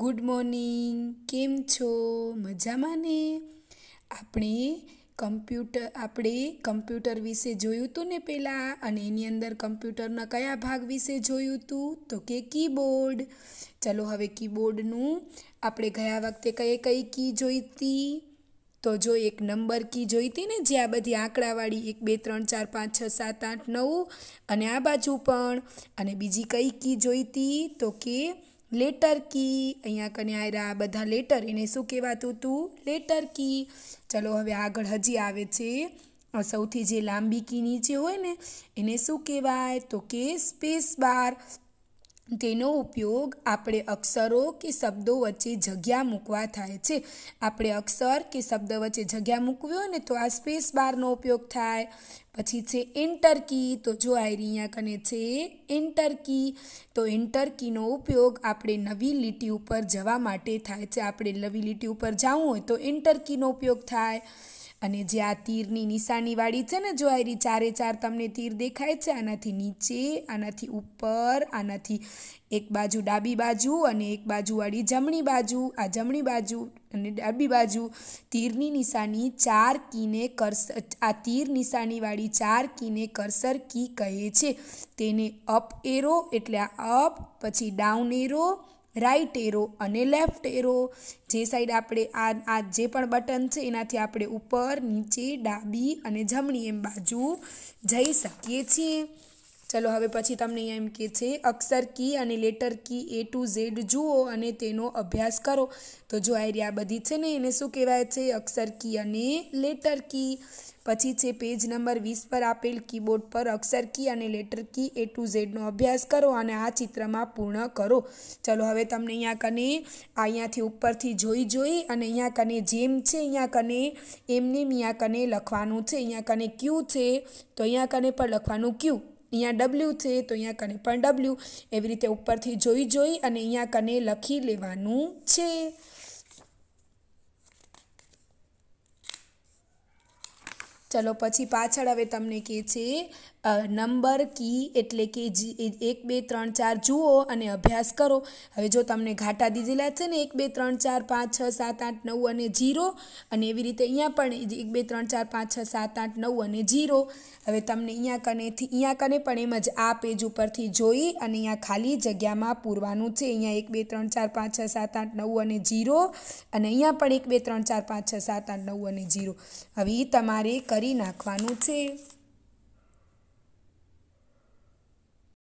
good morning કેમ છો મજામાં ને આપણે કમ્પ્યુટર આપણે કમ્પ્યુટર વિશે જોયું હતું ને પહેલાં અને એની અંદર કમ્પ્યુટરના કયા ભાગ વિશે જોયું હતું તો કે કીબોર્ડ ચલો હવે કીબોર્ડનું આપણે ગયા વખતે કઈ કઈ કી જોઈતી તો જો એક નંબર કી જોઈતી ને જે આ બધી આંકડાવાળી એક બે ત્રણ ચાર પાંચ છ સાત આઠ નવ અને આ બાજુ પણ અને બીજી કઈ કી જોઈતી તો કે લેટર કી અહીંયા કને આવ્યા બધા લેટર એને શું કહેવાતું હતું લેટર કી ચલો હવે આગળ હજી આવે છે સૌથી જે લાંબી કી નીચે હોય ને એને શું કહેવાય તો કે સ્પેસ બાર તેનો ઉપયોગ આપણે અક્ષરો કે શબ્દો વચ્ચે જગ્યા મૂકવા થાય છે આપણે અક્ષર કે શબ્દ વચ્ચે જગ્યા મૂકવી હોય ને તો આ સ્પેસ બારનો ઉપયોગ થાય પછી છે એન્ટર કી તો જો આ અહીંયા કને છે એન્ટર કી તો એન્ટર કીનો ઉપયોગ આપણે નવી લીટી ઉપર જવા માટે થાય છે આપણે નવી લીટી ઉપર જવું હોય તો એન્ટર કીનો ઉપયોગ થાય અને જે આ તીરની નિશાનીવાળી છે ને જો આયરી ચારે ચાર તમને તીર દેખાય છે આનાથી નીચે આનાથી ઉપર આનાથી એક બાજુ ડાબી બાજુ અને એક બાજુવાળી જમણી બાજુ આ જમણી બાજુ અને ડાબી બાજુ તીરની નિશાની ચાર કીને કરસ આ તીર નિશાનીવાળી ચાર કીને કરસર કી કહે છે તેને અપ એરો એટલે આ અપ પછી ડાઉન એરો રાઈટ એરો અને લેફ્ટ એરો જે સાઈડ આપણે આ આ જે પણ બટન છે એનાથી આપણે ઉપર નીચે ડાબી અને જમણી એમ બાજુ જઈ શકીએ છીએ ચાલો હવે પછી તમને એમ કે છે અક્ષર કી અને letter key A to Z જુઓ અને તેનો અભ્યાસ કરો તો જો આ બધી છે ને એને શું કહેવાય છે અક્ષર કી અને લેટર કી પછી છે પેજ નંબર વીસ પર આપેલ કીબોર્ડ પર અક્ષર કી અને લેટર કી એ ટુ ઝેડનો અભ્યાસ કરો અને આ ચિત્રમાં પૂર્ણ કરો ચલો હવે તમને અહીંયા કને અહીંયાથી ઉપરથી જોઈ જોઈ અને અહીંયા કને જેમ છે અહીંયા કને એમને અહીંયા કને લખવાનું છે અહીંયા કને ક્યુ છે તો અહીંયા કને પણ લખવાનું ક્યુ અહીંયા ડબલ્યુ છે તો અહીંયા કને પણ ડબલ્યુ એવી રીતે ઉપરથી જોઈ જોઈ અને અહીંયા કને લખી લેવાનું છે ચલો પછી પાછળ હવે તમને કહે છે નંબર કી એટલે કે એક બે ત્રણ ચાર જુઓ અને અભ્યાસ કરો હવે જો તમને ઘાટા દીધેલા છે ને એક બે ત્રણ ચાર પાંચ છ સાત આઠ નવ અને જીરો અને એવી રીતે અહીંયા પણ એક બે ત્રણ ચાર પાંચ છ સાત આઠ નવ અને જીરો હવે તમને અહીંયા કનેથી અહીંયા કને પણ એમ જ આ પેજ ઉપરથી જોઈ અને અહીંયા ખાલી જગ્યામાં પૂરવાનું છે અહીંયા એક બે ત્રણ ચાર પાંચ છ સાત આઠ નવ અને જીરો અને અહીંયા પણ એક બે ત્રણ ચાર પાંચ છ સાત આઠ નવ અને જીરો હવે એ તમારે કરી કરી નાખવાનું છે